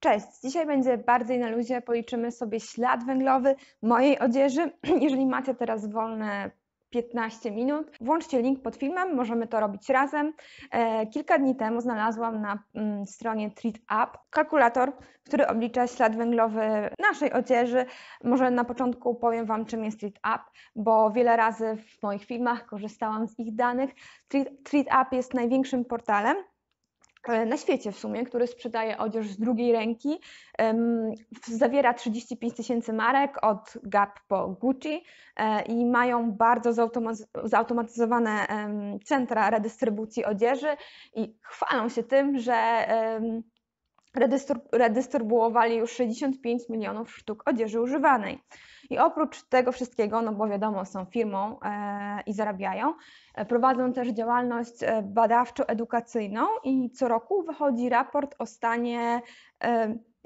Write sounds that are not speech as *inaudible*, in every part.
Cześć, dzisiaj będzie bardziej na luzie, policzymy sobie ślad węglowy mojej odzieży. *clears throat* Jeżeli macie teraz wolne 15 minut, włączcie link pod filmem, możemy to robić razem. E, kilka dni temu znalazłam na mm, stronie TreatUp kalkulator, który oblicza ślad węglowy naszej odzieży. Może na początku powiem Wam, czym jest TreatUp, bo wiele razy w moich filmach korzystałam z ich danych. TreatUp jest największym portalem E, na świecie w sumie, który sprzedaje odzież z drugiej ręki. Zawiera 35 tysięcy marek od Gap po Gucci e, i mają bardzo zautomatyzowane centra redystrybucji odzieży i chwalą się tym, że redystrybuowali już 65 milionów sztuk odzieży używanej. I oprócz tego wszystkiego, no bo wiadomo, są firmą e, i zarabiają, e, prowadzą też działalność e, badawczo-edukacyjną i co roku wychodzi raport o stanie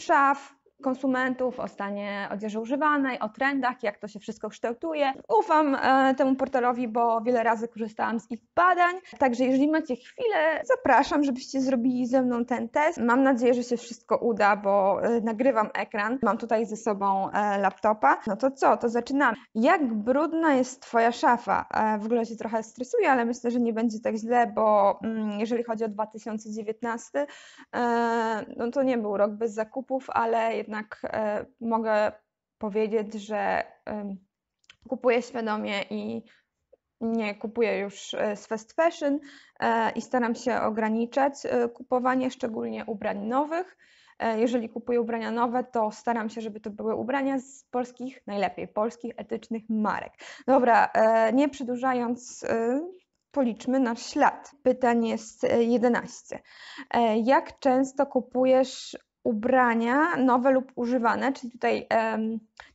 szaf, konsumentów, o stanie odzieży używanej, o trendach, jak to się wszystko kształtuje. Ufam e, temu portalowi, bo wiele razy korzystałam z ich badań. Także jeżeli macie chwilę, zapraszam, żebyście zrobili ze mną ten test. Mam nadzieję, że się wszystko uda, bo e, nagrywam ekran. Mam tutaj ze sobą e, laptopa. No to co, to zaczynamy. Jak brudna jest Twoja szafa? W ogóle się trochę stresuję, ale myślę, że nie będzie tak źle, bo mm, jeżeli chodzi o 2019, no to nie był rok bez zakupów, ale jednak jednak e, mogę powiedzieć, że kupuję świadomie i nie kupuję już e, z fast fashion e, i staram się ograniczać kupowanie, szczególnie ubrań nowych. Jeżeli kupuję ubrania nowe, to staram się, żeby to były ubrania z polskich, najlepiej polskich, etycznych marek. Dobra, nie przedłużając, policzmy nasz ślad. Pytanie jest 11. Jak często kupujesz ubrania nowe lub używane, czyli tutaj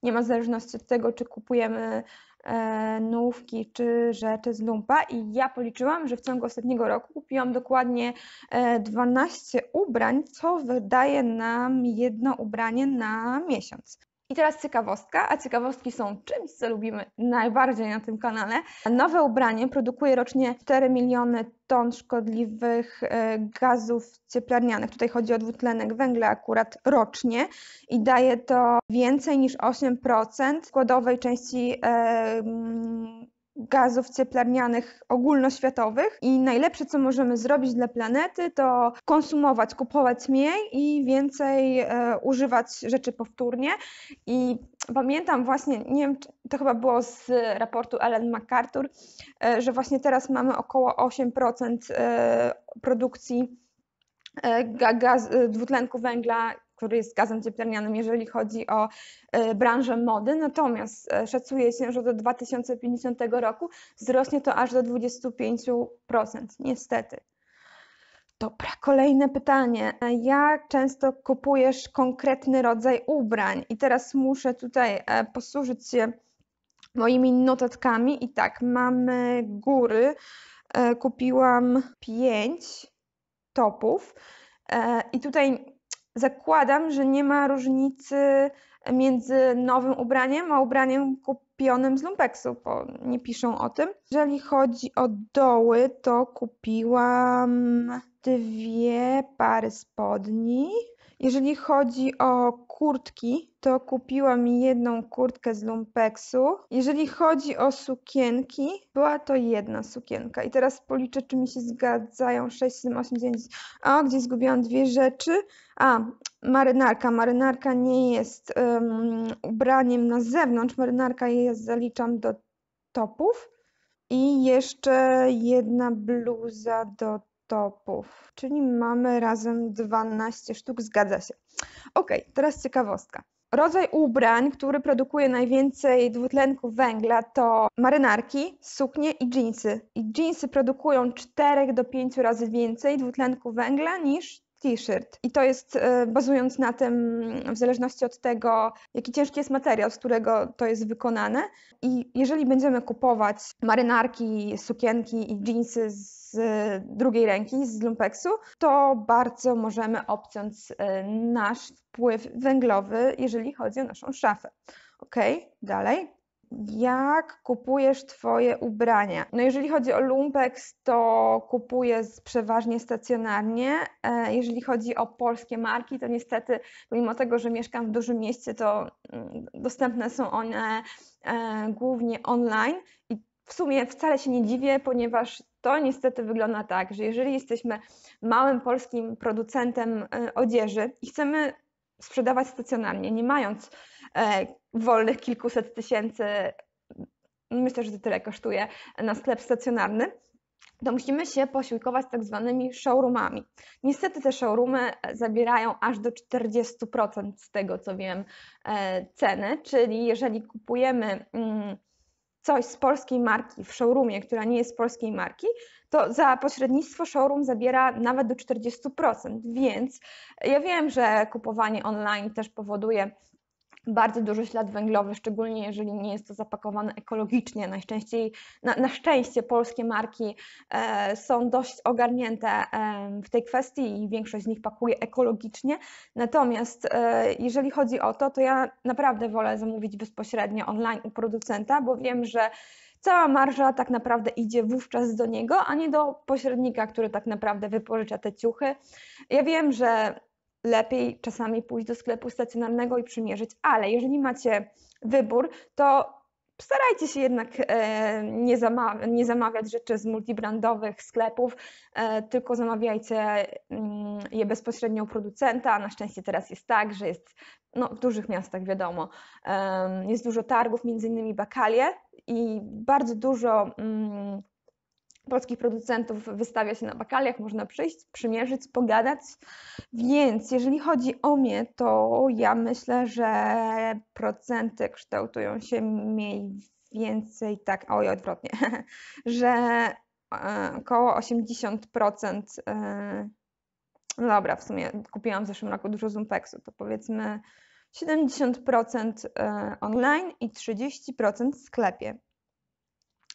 nie ma zależności od tego, czy kupujemy e, nówki czy rzeczy z lumpa i ja policzyłam, że w ciągu ostatniego roku kupiłam dokładnie 12 e, ubrań, co wydaje nam jedno ubranie na miesiąc. I teraz ciekawostka, a ciekawostki są czymś, co lubimy najbardziej na tym kanale. Nowe ubranie produkuje rocznie 4 miliony ton szkodliwych e, gazów cieplarnianych. Tutaj chodzi o dwutlenek węgla akurat rocznie i daje to więcej niż 8% składowej części e, gazów cieplarnianych ogólnoświatowych i najlepsze, co możemy zrobić dla planety, to konsumować, kupować mniej i więcej e, używać rzeczy powtórnie. I pamiętam właśnie, nie wiem, to chyba było z raportu Ellen MacArthur, e, że właśnie teraz mamy około 8% e, produkcji e, gaz, e, dwutlenku węgla który jest gazem cieplarnianym, jeżeli chodzi o e, branżę mody. Natomiast e, szacuje się, że do 2050 roku wzrośnie to aż do 25%. Niestety. Dobra, kolejne pytanie. Jak często kupujesz konkretny rodzaj ubrań? I teraz muszę tutaj e, posłużyć się moimi notatkami. I tak, mamy góry. Kupiłam 5 topów. I tutaj Zakładam, że nie ma różnicy między nowym ubraniem a ubraniem kupionym z lumpeksu, bo nie piszą o tym. Jeżeli chodzi o doły, to kupiłam dwie pary spodni, jeżeli chodzi o kurtki, to kupiłam jedną kurtkę z lumpeksu. Jeżeli chodzi o sukienki, była to jedna sukienka. I teraz policzę, czy mi się zgadzają 6, 7, 8, 9. O, gdzie zgubiłam dwie rzeczy. A, marynarka. Marynarka nie jest um, ubraniem na zewnątrz. Marynarka jest, zaliczam do topów. I jeszcze jedna bluza do topów, czyli mamy razem 12 sztuk, zgadza się. Ok, teraz ciekawostka. Rodzaj ubrań, który produkuje najwięcej dwutlenku węgla to marynarki, suknie i dżinsy. I dżinsy produkują 4 do 5 razy więcej dwutlenku węgla niż t-shirt. I to jest e, bazując na tym, w zależności od tego, jaki ciężki jest materiał, z którego to jest wykonane. I jeżeli będziemy kupować marynarki, sukienki i jeansy z drugiej ręki, z lumpeksu, to bardzo możemy obciąć e, nasz wpływ węglowy, jeżeli chodzi o naszą szafę. Ok, dalej jak kupujesz Twoje ubrania? No jeżeli chodzi o lumpex, to kupuję przeważnie stacjonarnie. E, jeżeli chodzi o polskie marki, to niestety, pomimo tego, że mieszkam w dużym mieście, to mm, dostępne są one e, głównie online. I w sumie wcale się nie dziwię, ponieważ to niestety wygląda tak, że jeżeli jesteśmy małym polskim producentem e, odzieży i chcemy sprzedawać stacjonarnie, nie mając wolnych kilkuset tysięcy, no myślę, że to tyle kosztuje, na sklep stacjonarny, to musimy się posiłkować tak zwanymi showroomami. Niestety te showroomy zabierają aż do 40% z tego, co wiem, e, ceny, czyli jeżeli kupujemy mm, coś z polskiej marki w showroomie, która nie jest polskiej marki, to za pośrednictwo showroom zabiera nawet do 40%. Więc ja wiem, że kupowanie online też powoduje bardzo duży ślad węglowy, szczególnie jeżeli nie jest to zapakowane ekologicznie. Najczęściej, na, na szczęście polskie marki e, są dość ogarnięte e, w tej kwestii i większość z nich pakuje ekologicznie. Natomiast e, jeżeli chodzi o to, to ja naprawdę wolę zamówić bezpośrednio online u producenta, bo wiem, że cała marża tak naprawdę idzie wówczas do niego, a nie do pośrednika, który tak naprawdę wypożycza te ciuchy. Ja wiem, że lepiej czasami pójść do sklepu stacjonarnego i przymierzyć, ale jeżeli macie wybór, to starajcie się jednak e, nie, zamawiać, nie zamawiać rzeczy z multibrandowych sklepów, e, tylko zamawiajcie mm, je bezpośrednio u producenta. Na szczęście teraz jest tak, że jest no, w dużych miastach, wiadomo, jest dużo targów, między innymi bakalie i bardzo dużo mm, polskich producentów wystawia się na bakaliach, można przyjść, przymierzyć, pogadać. Więc jeżeli chodzi o mnie, to ja myślę, że procenty kształtują się mniej więcej tak, oj, odwrotnie, *laughs* że e, około 80%. E, no dobra, w sumie kupiłam w zeszłym roku dużo Zumpeksu, to powiedzmy 70% e, online i 30% w sklepie.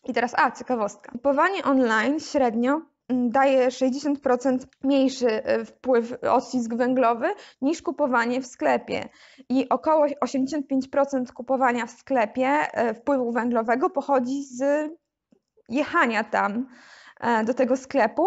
I teraz, a ciekawostka. Kupowanie online średnio mm, daje 60% mniejszy e, wpływ odcisk węglowy niż kupowanie w sklepie. I około 85% kupowania w sklepie e, wpływu węglowego pochodzi z jechania tam e, do tego sklepu.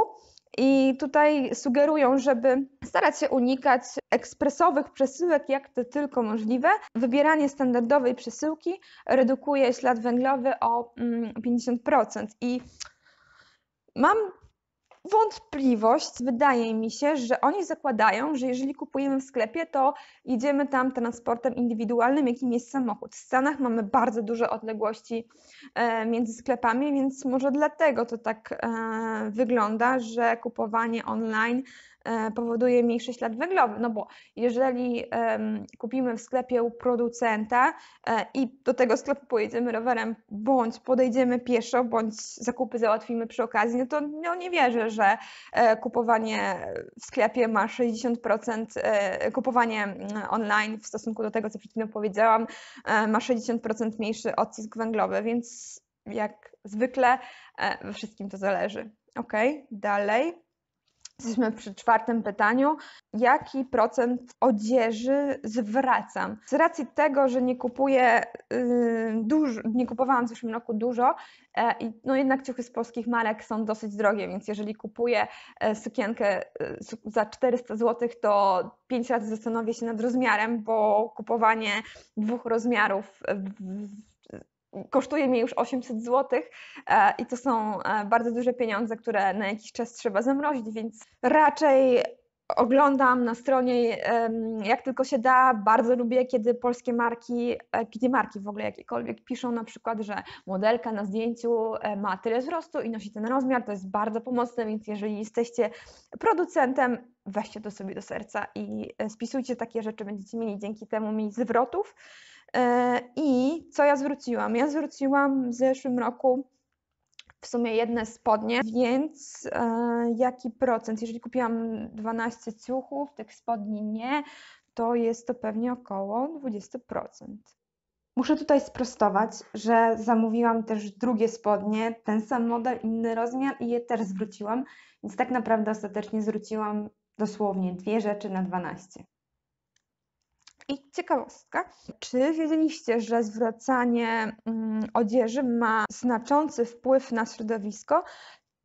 I tutaj sugerują, żeby starać się unikać ekspresowych przesyłek, jak to tylko możliwe. Wybieranie standardowej przesyłki redukuje ślad węglowy o 50%. Mm, I mam wątpliwość. Wydaje mi się, że oni zakładają, że jeżeli kupujemy w sklepie, to jedziemy tam transportem indywidualnym, jakim jest samochód. W Stanach mamy bardzo duże odległości e, między sklepami, więc może dlatego to tak e, wygląda, że kupowanie online E, powoduje mniejszy ślad węglowy, no bo jeżeli kupimy w sklepie u producenta e, i do tego sklepu pojedziemy rowerem, bądź podejdziemy pieszo, bądź zakupy załatwimy przy okazji, no to no nie wierzę, że e, kupowanie w sklepie ma 60%, kupowanie mm, online w stosunku do tego, co przed chwilą powiedziałam, ma 60% mniejszy odcisk węglowy, więc jak zwykle we wszystkim to zależy. Ok, dalej. Jesteśmy przy czwartym pytaniu. Jaki procent odzieży zwracam? Z racji tego, że nie kupuję yy, dużo, nie kupowałam w zeszłym roku dużo, e, i yy, no jednak ciuchy z polskich marek są dosyć drogie, więc jeżeli kupuję yy, sukienkę e, za 400 zł, to 5 razy zastanowię się nad rozmiarem, bo kupowanie dwóch rozmiarów kosztuje mnie już 800 zł e, i to są e, bardzo duże pieniądze, które na jakiś czas trzeba zamrozić, więc raczej oglądam na stronie jak tylko się da. Bardzo lubię, kiedy polskie marki, e, kiedy marki w ogóle jakiekolwiek piszą na przykład, że modelka na zdjęciu ma tyle wzrostu i nosi ten rozmiar. To jest bardzo pomocne, więc jeżeli jesteście producentem, weźcie to sobie do serca i spisujcie takie rzeczy. Będziecie mieli dzięki temu mi zwrotów. E, I co ja zwróciłam? Ja zwróciłam w zeszłym roku w sumie jedne spodnie, więc e, jaki procent? Jeżeli kupiłam 12 ciuchów, tych spodni nie, to jest to pewnie około 20%. Muszę tutaj sprostować, że zamówiłam też drugie spodnie, ten sam model, inny rozmiar i je też zwróciłam, więc tak naprawdę ostatecznie zwróciłam dosłownie dwie rzeczy na 12. I ciekawostka, czy wiedzieliście, że zwracanie mm, odzieży ma znaczący wpływ na środowisko?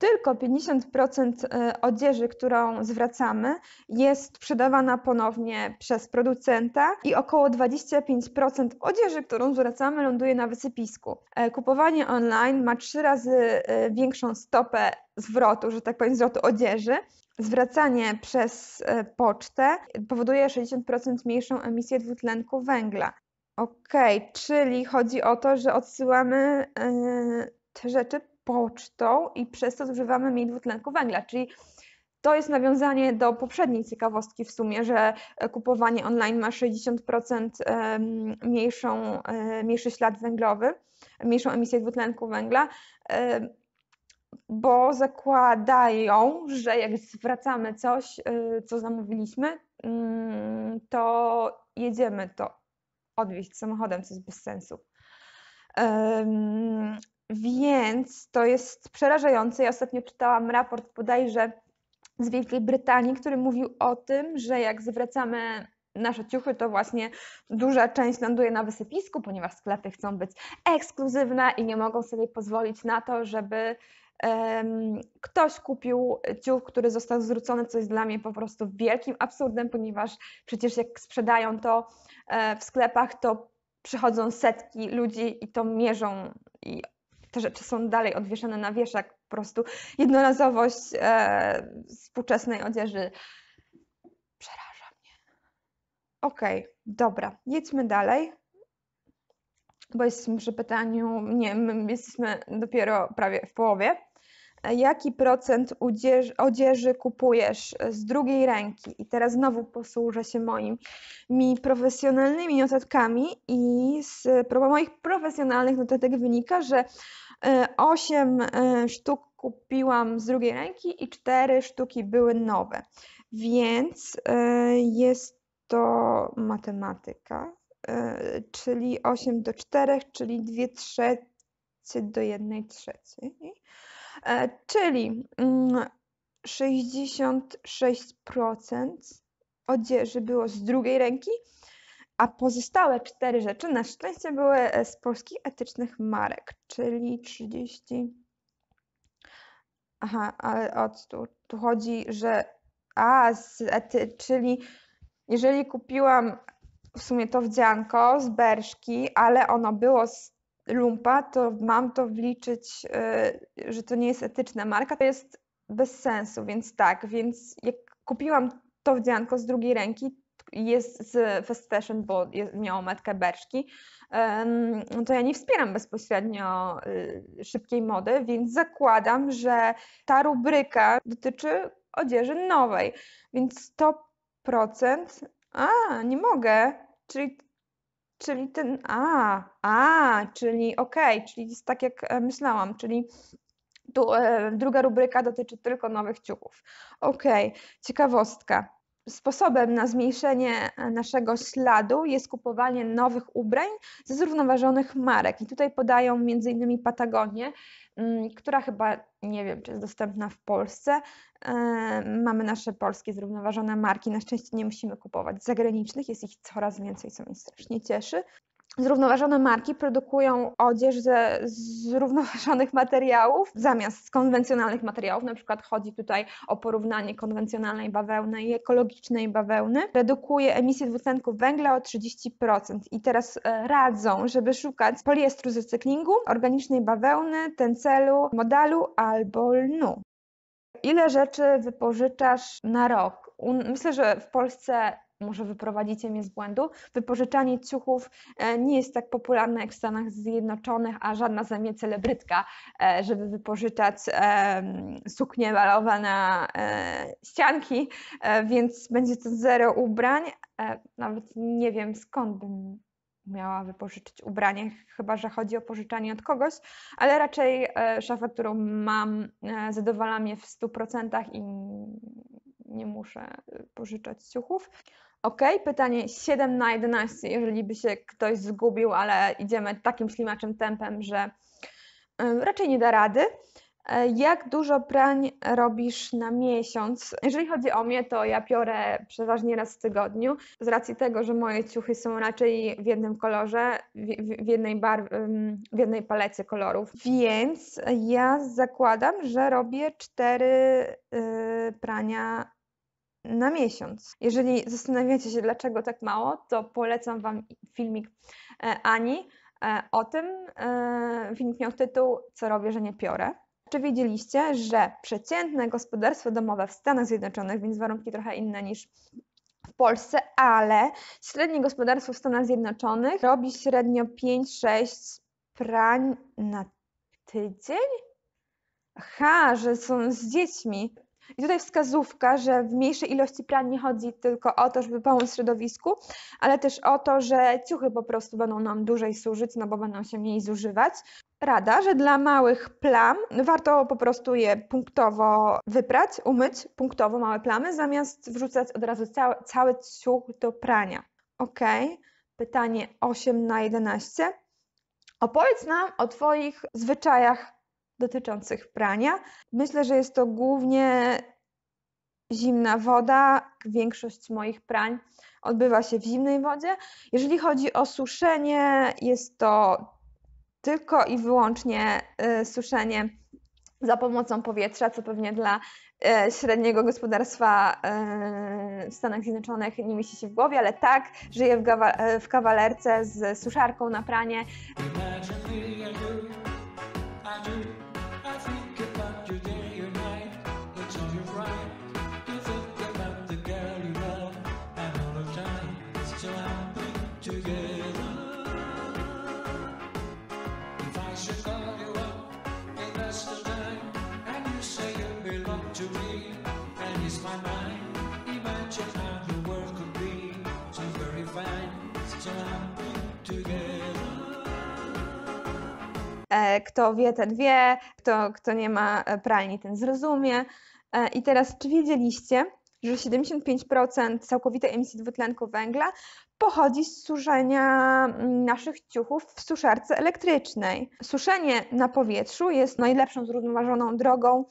tylko 50% e, odzieży, którą zwracamy, jest sprzedawana ponownie przez producenta i około 25% odzieży, którą zwracamy, ląduje na wysypisku. E, kupowanie online ma trzy razy e, większą stopę zwrotu, że tak powiem, zwrotu odzieży. Zwracanie przez pocztę powoduje 60% mniejszą emisję dwutlenku węgla. Okej, okay, czyli chodzi o to, że odsyłamy te rzeczy pocztą i przez to zużywamy mniej dwutlenku węgla, czyli to jest nawiązanie do poprzedniej ciekawostki w sumie, że kupowanie online ma 60% mniejszą, e, mniejszy ślad węglowy, mniejszą emisję dwutlenku węgla, bo zakładają, że jak zwracamy coś, e, co zamówiliśmy, mm, to jedziemy to odwieźć samochodem, co jest bez sensu. Więc to jest przerażające. Ja ostatnio czytałam raport bodajże z Wielkiej Brytanii, który mówił o tym, że jak zwracamy nasze ciuchy, to właśnie duża część ląduje na wysypisku, ponieważ sklepy chcą być ekskluzywne i nie mogą sobie pozwolić na to, żeby um, ktoś kupił ciuch, który został zwrócony, co jest dla mnie po prostu wielkim absurdem, ponieważ przecież jak sprzedają to e, w sklepach, to przychodzą setki ludzi i to mierzą i te rzeczy są dalej odwieszone na wieszak, po prostu jednorazowość e, współczesnej odzieży przeraża mnie. Okej, okay, dobra, jedźmy dalej, bo jesteśmy przy pytaniu, nie, my jesteśmy dopiero prawie w połowie jaki procent odzieży kupujesz e, z drugiej ręki. I teraz znowu posłużę się moimi profesjonalnymi notatkami i z e, moich profesjonalnych notatek wynika, że 8 e, sztuk kupiłam z drugiej ręki i 4 sztuki były nowe. Więc jest to matematyka, czyli 8 do 4, czyli 2 trzecie do 1 trzeciej. E, czyli 66% mm, odzieży było z drugiej ręki, a pozostałe cztery rzeczy na szczęście były e, z polskich etycznych marek, czyli 30. Aha, ale od tu, tu chodzi, że. A, z ety, czyli jeżeli kupiłam w sumie to wdzianko z Berszki, ale ono było z lumpa, to mam to wliczyć, e, że to nie jest etyczna marka. To jest bez sensu, więc tak, więc jak kupiłam to wdzianko z drugiej ręki, jest z fast fashion, bo jest, miało metkę Berszki, to ja nie wspieram bezpośrednio e, szybkiej mody, więc zakładam, że ta rubryka dotyczy odzieży nowej, więc 100%, a nie mogę, czyli Czyli ten, a, a, czyli okej, okay, czyli jest tak jak e, myślałam, czyli tu, e, druga rubryka dotyczy tylko nowych ciuchów. Okej, okay. ciekawostka sposobem na zmniejszenie e, naszego śladu jest kupowanie nowych ubrań ze zrównoważonych marek. I tutaj podają m.in. Patagonię, mm, która chyba nie wiem, czy jest dostępna w Polsce. E, mamy nasze polskie zrównoważone marki. Na szczęście nie musimy kupować zagranicznych, jest ich coraz więcej, co mnie strasznie cieszy. Zrównoważone marki produkują odzież ze zrównoważonych materiałów zamiast konwencjonalnych materiałów. Na przykład chodzi tutaj o porównanie konwencjonalnej bawełny i ekologicznej bawełny. Redukuje emisję dwutlenku węgla o 30% i teraz e, radzą, żeby szukać poliestru z recyklingu, organicznej bawełny, tencelu, modalu albo lnu. Ile rzeczy wypożyczasz na rok? Myślę, że w Polsce może wyprowadzicie mnie z błędu. Wypożyczanie ciuchów e, nie jest tak popularne jak w Stanach Zjednoczonych, a żadna ze mnie celebrytka, e, żeby wypożyczać e, suknie balowe na ścianki, więc będzie to zero ubrań. Nawet nie wiem skąd bym miała wypożyczyć ubranie, chyba że chodzi o pożyczanie od kogoś, ale raczej szafa, którą mam, zadowala mnie w 100% i nie muszę pożyczać ciuchów. Ok, pytanie 7 na 11, jeżeli by się ktoś zgubił, ale idziemy takim ślimaczym tempem, że raczej nie da rady. E, jak dużo prań robisz na miesiąc? Jeżeli chodzi o mnie, to ja piorę przeważnie raz w tygodniu. Z racji tego, że moje ciuchy są raczej w jednym kolorze, w, jednej, bar, w jednej palecie kolorów. Więc ja zakładam, że robię cztery y, prania na miesiąc. Jeżeli zastanawiacie się, dlaczego tak mało, to polecam Wam filmik e, Ani e, o tym. E, filmik miał tytuł Co robię, że nie piorę. Czy wiedzieliście, że przeciętne gospodarstwo domowe w Stanach Zjednoczonych, więc warunki trochę inne niż w Polsce, ale średnie gospodarstwo w Stanach Zjednoczonych robi średnio 5-6 prań na tydzień? Aha, że są z dziećmi. I tutaj wskazówka, że w mniejszej ilości pran nie chodzi tylko o to, żeby pomóc środowisku, ale też o to, że ciuchy po prostu będą nam dłużej służyć, no bo będą się mniej zużywać. Rada, że dla małych plam warto po prostu je punktowo wyprać, umyć punktowo małe plamy, zamiast wrzucać od razu cały, cały ciuch do prania. Ok, pytanie 8 na 11. Opowiedz nam o Twoich zwyczajach dotyczących prania. Myślę, że jest to głównie zimna woda. Większość moich prań odbywa się w zimnej wodzie. Jeżeli chodzi o suszenie, jest to tylko i wyłącznie y, suszenie za pomocą powietrza, co pewnie dla y, średniego gospodarstwa y, w Stanach Zjednoczonych nie mieści się w głowie, ale tak, żyję w, kawalerce z suszarką na pranie. Kto wie, ten wie, kto, kto nie ma e, pralni, ten zrozumie. E, I teraz, czy wiedzieliście, że 75% całkowitej emisji dwutlenku węgla pochodzi z suszenia mm, naszych ciuchów w suszarce elektrycznej? Suszenie na powietrzu jest najlepszą zrównoważoną drogą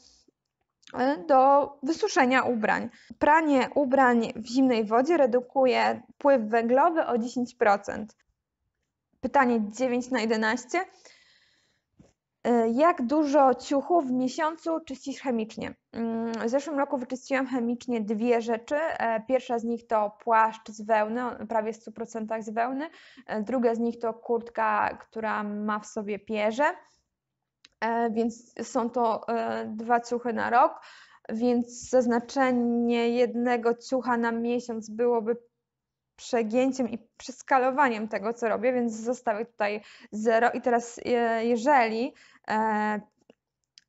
e, do wysuszenia ubrań. Pranie ubrań w zimnej wodzie redukuje pływ węglowy o 10%. Pytanie 9 na 11. Y, jak dużo ciuchów w miesiącu czyścisz chemicznie? Mm, w zeszłym roku wyczyściłam chemicznie dwie rzeczy. E, pierwsza z nich to płaszcz z wełny, prawie w 100% z wełny. E, druga z nich to kurtka, która ma w sobie pierze, e, więc są to dwa ciuchy na rok. Więc zaznaczenie jednego ciucha na miesiąc byłoby przegięciem i przeskalowaniem tego, co robię, więc zostawię tutaj zero. I teraz, e, jeżeli e,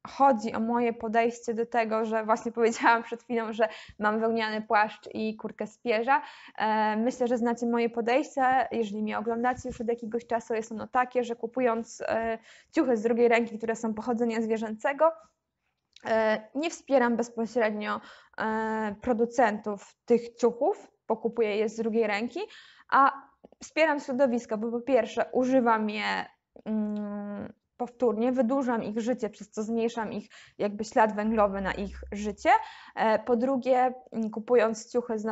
chodzi o moje podejście do tego, że właśnie *laughs* powiedziałam przed chwilą, że mam wełniany płaszcz i kurtkę spierza, e, Myślę, że znacie moje podejście, jeżeli mnie oglądacie już od jakiegoś czasu, jest ono takie, że kupując ciuchy z drugiej ręki, które są pochodzenia zwierzęcego, nie wspieram bezpośrednio producentów tych ciuchów, pokupuję je z drugiej ręki, a wspieram środowisko, bo po pierwsze używam je mm, powtórnie, wydłużam ich życie, przez co zmniejszam ich jakby ślad węglowy na ich życie. E, po drugie, mm, kupując ciuchy z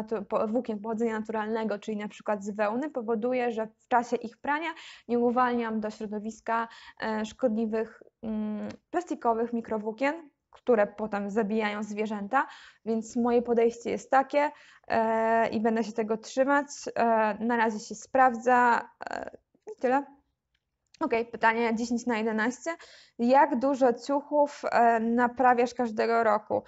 włókien pochodzenia naturalnego, czyli na przykład z wełny, powoduje, że w czasie ich prania nie uwalniam do środowiska e, szkodliwych mm, plastikowych mikrowłókien, które potem zabijają zwierzęta, więc moje podejście jest takie e, i będę się tego trzymać. E, na razie się sprawdza e, i tyle. Ok, pytanie 10 na 11. Jak dużo ciuchów e, naprawiasz każdego roku?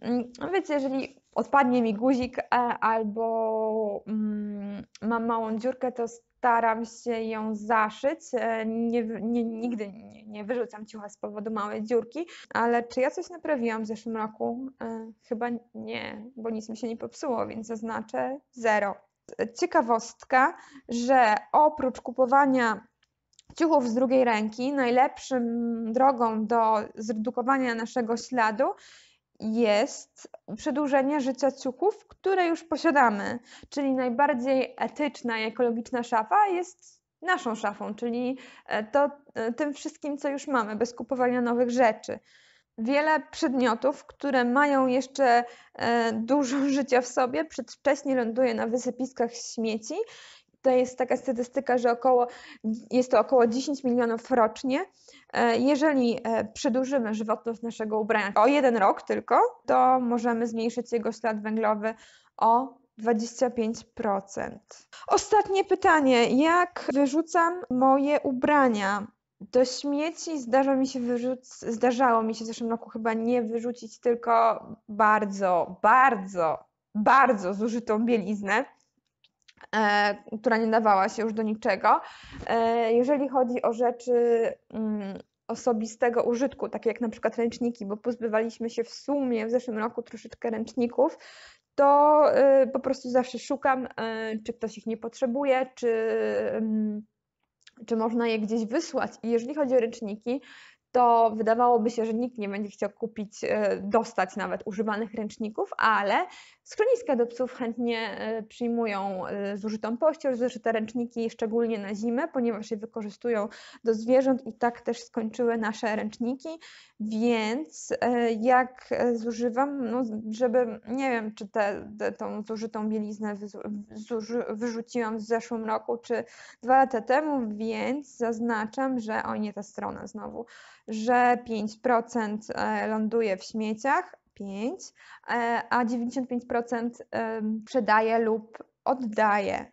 Mm, no Wiecie, jeżeli odpadnie mi guzik e, albo mm, mam małą dziurkę, to staram się ją zaszyć. E, nie, nie, nigdy nie, nie wyrzucam ciucha z powodu małej dziurki, ale czy ja coś naprawiłam w zeszłym roku? E, chyba nie, bo nic mi się nie popsuło, więc zaznaczę zero. E, ciekawostka, że oprócz kupowania ciuchów z drugiej ręki, najlepszym drogą do zredukowania naszego śladu jest przedłużenie życia ciuków, które już posiadamy. Czyli najbardziej etyczna i ekologiczna szafa jest naszą szafą, czyli e, to, e, tym wszystkim, co już mamy, bez kupowania nowych rzeczy. Wiele przedmiotów, które mają jeszcze e, dużo *laughs* życia w sobie, przedwcześnie ląduje na wysypiskach śmieci to jest taka statystyka, że około, jest to około 10 milionów rocznie. E, jeżeli e, przedłużymy żywotność naszego ubrania o jeden rok tylko, to możemy zmniejszyć jego ślad węglowy o 25%. Ostatnie pytanie. Jak wyrzucam moje ubrania? Do śmieci zdarza mi się wyrzuc- zdarzało mi się w zeszłym roku chyba nie wyrzucić tylko bardzo, bardzo, bardzo zużytą bieliznę. E, która nie dawała się już do niczego. E, jeżeli chodzi o rzeczy mm, osobistego użytku, takie jak na przykład ręczniki, bo pozbywaliśmy się w sumie w zeszłym roku troszeczkę ręczników, to e, po prostu zawsze szukam, czy ktoś ich nie potrzebuje, czy, mm, czy można je gdzieś wysłać. I jeżeli chodzi o ręczniki, to wydawałoby się, że nikt nie będzie chciał kupić, e, dostać nawet używanych ręczników, ale schroniska do psów chętnie e, przyjmują e, zużytą pościel, zużyte ręczniki, szczególnie na zimę, ponieważ je wykorzystują do zwierząt i tak też skończyły nasze ręczniki, więc jak zużywam, no, żeby, nie wiem, czy tę zużytą bieliznę wyrzuciłam w zeszłym roku, czy dwa lata temu, więc zaznaczam, że, o nie, ta strona znowu, że 5% e, ląduje w śmieciach, 5, e, a 95% sprzedaje e, lub oddaje.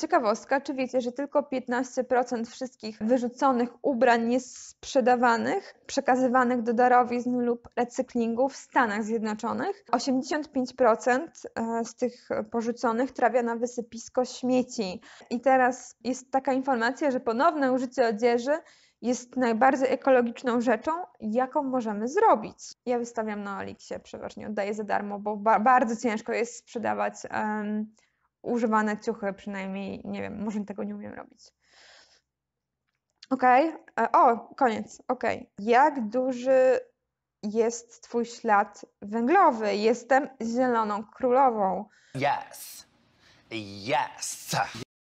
Ciekawostka, czy wiecie, że tylko 15% wszystkich wyrzuconych ubrań jest sprzedawanych, przekazywanych do darowizn lub recyklingu w Stanach Zjednoczonych? 85% z tych porzuconych trafia na wysypisko śmieci. I teraz jest taka informacja, że ponowne użycie odzieży jest najbardziej ekologiczną rzeczą, jaką możemy zrobić. Ja wystawiam na Oliksie, przeważnie oddaję za darmo, bo ba bardzo ciężko jest sprzedawać um, używane ciuchy, przynajmniej, nie wiem, może tego nie umiem robić. Okej, okay. E, o, koniec, okej. Okay. Jak duży jest Twój ślad węglowy? Jestem zieloną królową. Yes, yes,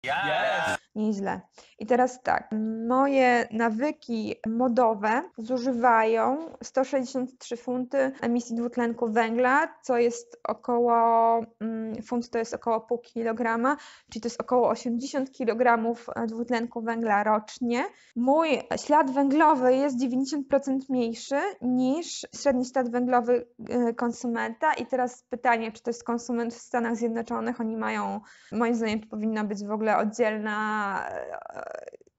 yes. yes nieźle. I teraz tak, moje nawyki modowe zużywają 163 funty emisji dwutlenku węgla, co jest około, mm, funt to jest około pół kilograma, czyli to jest około 80 kg e, dwutlenku węgla rocznie. Mój ślad węglowy jest 90% mniejszy niż średni ślad węglowy e, konsumenta i teraz pytanie, czy to jest konsument w Stanach Zjednoczonych, oni mają, moim zdaniem to powinna być w ogóle oddzielna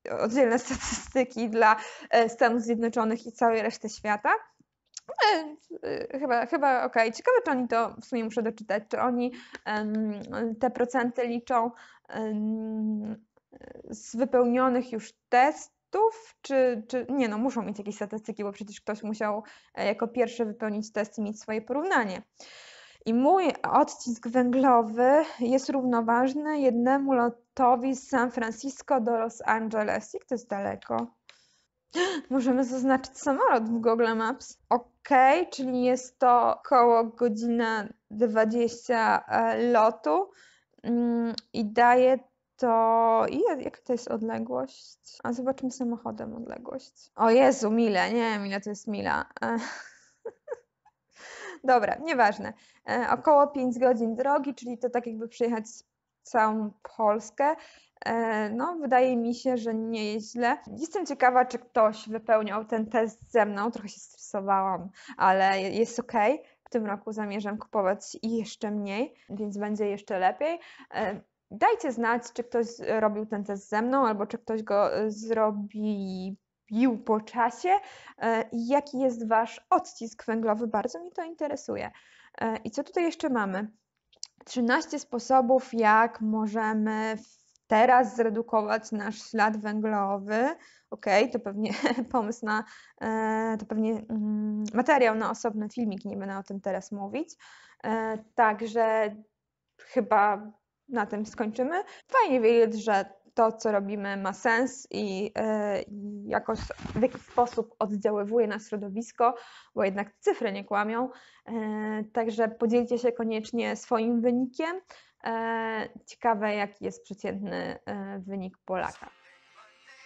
E, oddzielne statystyki dla e, Stanów Zjednoczonych i całej reszty świata. E, chyba, chyba okej. Okay. Ciekawe, czy oni to w sumie muszę doczytać, czy oni te procenty liczą z wypełnionych już testów, czy, czy nie, no muszą mieć jakieś statystyki, bo przecież ktoś musiał jako pierwszy wypełnić test i mieć swoje porównanie. I mój odcisk węglowy jest równoważny jednemu lotowi z San Francisco do Los Angeles. Jak to jest daleko? Możemy zaznaczyć samolot w Google Maps. Ok, czyli jest to około godzina 20 e, lotu mm, i daje to. Jaka to jest odległość? A zobaczymy samochodem odległość. O Jezu, mile, nie mile to jest mila. *laughs* Dobra, nieważne. E, około 5 godzin drogi, czyli to tak jakby przyjechać całą Polskę. E, no, wydaje mi się, że nie jest źle. Jestem ciekawa, czy ktoś wypełniał ten test ze mną. Trochę się stresowałam, ale jest ok. W tym roku zamierzam kupować jeszcze mniej, więc będzie jeszcze lepiej. E, dajcie znać, czy ktoś robił ten test ze mną, albo czy ktoś go zrobi pił po czasie e, i jaki jest Wasz odcisk węglowy. Bardzo mi to interesuje. E, I co tutaj jeszcze mamy? 13 sposobów, jak możemy teraz zredukować nasz ślad węglowy. Ok, to pewnie *laughs* pomysł na, e, to pewnie mm, materiał na osobny filmik, nie będę o tym teraz mówić. Także chyba na tym skończymy. Fajnie wiedzieć, że to, co robimy, ma sens e, i jakoś w jakiś sposób oddziaływuje na środowisko, bo jednak cyfry nie kłamią. E, także podzielcie się koniecznie swoim wynikiem. E, ciekawe, jaki jest przeciętny wynik Polaka.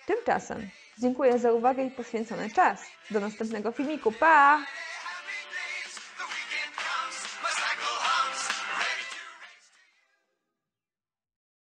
Tymczasem dziękuję za uwagę i poświęcony czas. Do następnego filmiku. Pa!